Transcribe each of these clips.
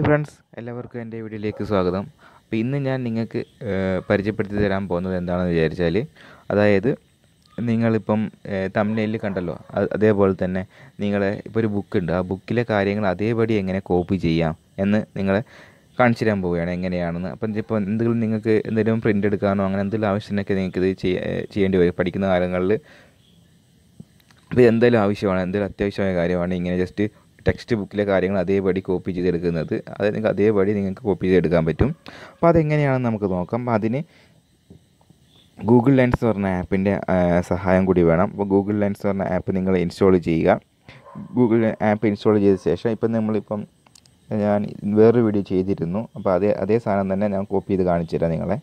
hi friends എല്ലാവർക്കും എൻ്റെ വീഡിയോയിലേക്ക് സ്വാഗതം അപ്പോൾ ഇന്ന് ഞാൻ നിങ്ങൾക്ക് പരിചയപ്പെടുത്തി തരാൻ പോകുന്നത് എന്താണെന്ന് വിചാരിച്ചാൽ അതായത് നിങ്ങളിപ്പം തമിഴ്നയിൽ കണ്ടല്ലോ അതേപോലെ തന്നെ നിങ്ങളെ ഇപ്പോൾ ഒരു ബുക്ക് ഉണ്ട് ആ ബുക്കിലെ കാര്യങ്ങൾ അതേപടി എങ്ങനെ കോപ്പി ചെയ്യാം എന്ന് നിങ്ങളെ കാണിച്ചു തരാൻ പോവുകയാണ് എങ്ങനെയാണെന്ന് അപ്പം ഇപ്പോൾ എന്തെങ്കിലും നിങ്ങൾക്ക് എന്തെങ്കിലും പ്രിൻ്റ് എടുക്കാനോ അങ്ങനെ എന്തെങ്കിലും ആവശ്യത്തിനൊക്കെ നിങ്ങൾക്ക് ഇത് ചെയ്യേണ്ടി വരും പഠിക്കുന്ന കാലങ്ങളിൽ അപ്പോൾ എന്തെങ്കിലും ആവശ്യമാണ് എന്തെങ്കിലും അത്യാവശ്യമായ കാര്യമാണ് ഇങ്ങനെ ജസ്റ്റ് ടെക്സ്റ്റ് ബുക്കിലെ കാര്യങ്ങൾ അതേപടി കോപ്പി ചെയ്തെടുക്കുന്നത് അതായത് നിങ്ങൾക്ക് അതേപടി നിങ്ങൾക്ക് കോപ്പി ചെയ്തെടുക്കാൻ പറ്റും അപ്പോൾ അതെങ്ങനെയാണെന്ന് നമുക്ക് നോക്കാം അപ്പോൾ അതിന് ഗൂഗിൾ ലെൻസ് പറഞ്ഞ ആപ്പിൻ്റെ സഹായം കൂടി വേണം അപ്പോൾ ഗൂഗിൾ ലെൻസ് പറഞ്ഞ ആപ്പ് നിങ്ങൾ ഇൻസ്റ്റാൾ ചെയ്യുക ഗൂഗിൾ ആപ്പ് ഇൻസ്റ്റാൾ ചെയ്ത ശേഷം ഇപ്പം നമ്മളിപ്പം ഞാൻ വേറൊരു വീഡിയോ ചെയ്തിരുന്നു അപ്പോൾ അതേ അതേ സാധനം തന്നെ ഞാൻ കോപ്പി ചെയ്ത് കാണിച്ചു തരാം നിങ്ങളെ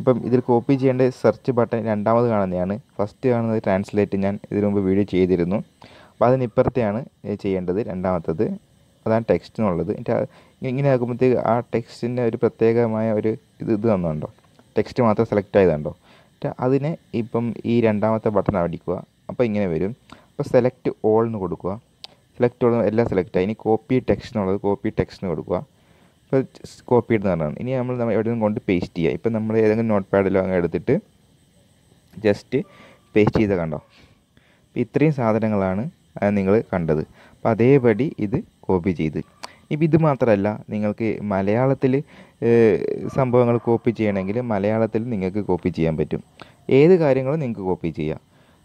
അപ്പം ഇതിൽ കോപ്പി ചെയ്യേണ്ട സെർച്ച് ബട്ടൺ രണ്ടാമത് കാണുന്നതാണ് ഫസ്റ്റ് കാണുന്നത് ട്രാൻസ്ലേറ്റ് ഞാൻ ഇതിനു മുമ്പ് വീഡിയോ ചെയ്തിരുന്നു അപ്പോൾ അതിനിപ്പുറത്തെയാണ് ചെയ്യേണ്ടത് രണ്ടാമത്തത് അതാണ് ടെക്സ്റ്റ് എന്നുള്ളത് ഇങ്ങനെ ആകുമ്പോഴത്തേക്ക് ആ ടെക്സ്റ്റിൻ്റെ ഒരു പ്രത്യേകമായ ഒരു ഇത് ഇത് തന്നുണ്ടോ ടെക്സ്റ്റ് മാത്രം സെലക്ട് ആയതുണ്ടോ അതിനെ ഇപ്പം ഈ രണ്ടാമത്തെ ബട്ടൺ അടിക്കുക അപ്പോൾ ഇങ്ങനെ വരും അപ്പോൾ സെലക്ട് ഓൾ എന്ന് കൊടുക്കുക സെലക്ട് ഓൾ എല്ലാം സെലക്ട് ആയി ഇനി കോപ്പി ടെക്സ്റ്റ് എന്നുള്ളത് കോപ്പി എന്ന് കൊടുക്കുക ഇപ്പോൾ കോപ്പി എന്ന് പറഞ്ഞാണ് ഇനി നമ്മൾ എവിടെ നിന്നും കൊണ്ട് പേസ്റ്റ് ചെയ്യുക ഇപ്പം നമ്മൾ ഏതെങ്കിലും നോട്ട് പാഡിലോ അങ്ങനെ എടുത്തിട്ട് ജസ്റ്റ് പേസ്റ്റ് ചെയ്ത് കണ്ടോ ഇത്രയും സാധനങ്ങളാണ് നിങ്ങൾ കണ്ടത് അപ്പം അതേപടി ഇത് കോപ്പി ചെയ്ത് ഇപ്പം ഇത് മാത്രമല്ല നിങ്ങൾക്ക് മലയാളത്തിൽ സംഭവങ്ങൾ കോപ്പി ചെയ്യണമെങ്കിൽ മലയാളത്തിൽ നിങ്ങൾക്ക് കോപ്പി ചെയ്യാൻ പറ്റും ഏത് കാര്യങ്ങളും നിങ്ങൾക്ക് കോപ്പി ചെയ്യാം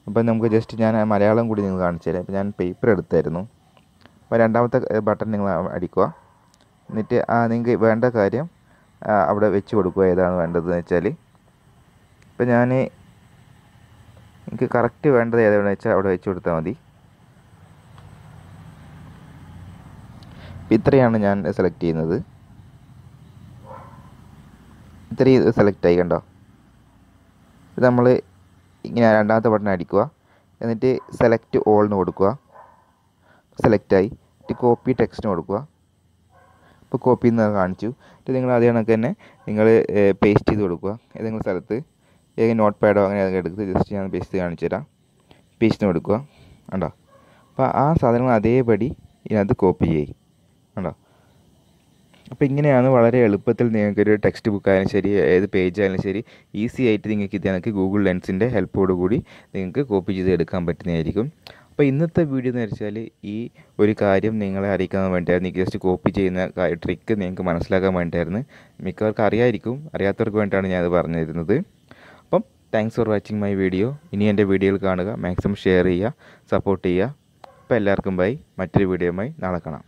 അപ്പം നമുക്ക് ജസ്റ്റ് ഞാൻ മലയാളം കൂടി നിങ്ങൾ കാണിച്ചു തരാം ഞാൻ പേപ്പർ എടുത്തായിരുന്നു അപ്പോൾ രണ്ടാമത്തെ ബട്ടൺ നിങ്ങൾ അടിക്കുക എന്നിട്ട് ആ നിങ്ങൾക്ക് വേണ്ട കാര്യം അവിടെ വെച്ച് കൊടുക്കുക ഏതാണ് വേണ്ടതെന്ന് വെച്ചാൽ ഇപ്പം ഞാൻ എനിക്ക് കറക്റ്റ് വേണ്ടത് ഏതാണെന്ന് വെച്ചാൽ അവിടെ വെച്ച് കൊടുത്താൽ മതി ഇത്രയാണ് ഞാൻ സെലക്ട് ചെയ്യുന്നത് ഇത്രയും സെലക്ട് ആയി കണ്ടോ ഇത് നമ്മൾ ഇങ്ങനെ രണ്ടാമത്തെ ബട്ടൺ അടിക്കുക എന്നിട്ട് സെലക്ട് ഓൾന്ന് കൊടുക്കുക സെലക്റ്റായി എന്നിട്ട് കോപ്പി ടെക്സ്റ്റിന് കൊടുക്കുക ഇപ്പോൾ കോപ്പി എന്ന് കാണിച്ചു എന്നിട്ട് നിങ്ങൾ അതേ കണക്ക് തന്നെ നിങ്ങൾ പേസ്റ്റ് ചെയ്ത് കൊടുക്കുക ഏതെങ്കിലും സ്ഥലത്ത് ഏത് നോട്ട് പാഡോ അങ്ങനെ ഏതെങ്കിലും എടുത്ത് ജസ്റ്റ് ഞാൻ പേസ്റ്റ് ചെയ്ത് കാണിച്ചു തരാം പേസ്റ്റിന് കൊടുക്കുക കണ്ടോ അപ്പോൾ ആ സാധനങ്ങൾ അതേപടി ഇതിനകത്ത് കോപ്പി ചെയ്യും കണ്ടോ അപ്പോൾ ഇങ്ങനെയാണ് വളരെ എളുപ്പത്തിൽ നിങ്ങൾക്കൊരു ടെക്സ്റ്റ് ബുക്ക് ആയാലും ശരി ഏത് പേജ് ആയാലും ശരി ഈസി ആയിട്ട് നിങ്ങൾക്ക് ഇതിനൊക്കെ ഗൂഗിൾ ലെൻസിൻ്റെ കൂടി നിങ്ങൾക്ക് കോപ്പി ചെയ്ത് എടുക്കാൻ പറ്റുന്നതായിരിക്കും അപ്പോൾ ഇന്നത്തെ വീഡിയോ എന്ന് വെച്ചാൽ ഈ ഒരു കാര്യം നിങ്ങളെ അറിയിക്കാൻ വേണ്ടിയായിരുന്നു എനിക്ക് ജസ്റ്റ് കോപ്പി ചെയ്യുന്ന ട്രിക്ക് നിങ്ങൾക്ക് മനസ്സിലാക്കാൻ വേണ്ടിയായിരുന്നു മിക്കവർക്ക് അറിയായിരിക്കും അറിയാത്തവർക്ക് വേണ്ടിയിട്ടാണ് ഞാനത് പറഞ്ഞിരുന്നത് അപ്പം thanks for watching my video ഇനി എൻ്റെ വീഡിയോയിൽ കാണുക മാക്സിമം ഷെയർ ചെയ്യുക സപ്പോർട്ട് ചെയ്യുക അപ്പോൾ എല്ലാവർക്കും ബൈ മറ്റൊരു വീഡിയോയുമായി നാളെ കാണാം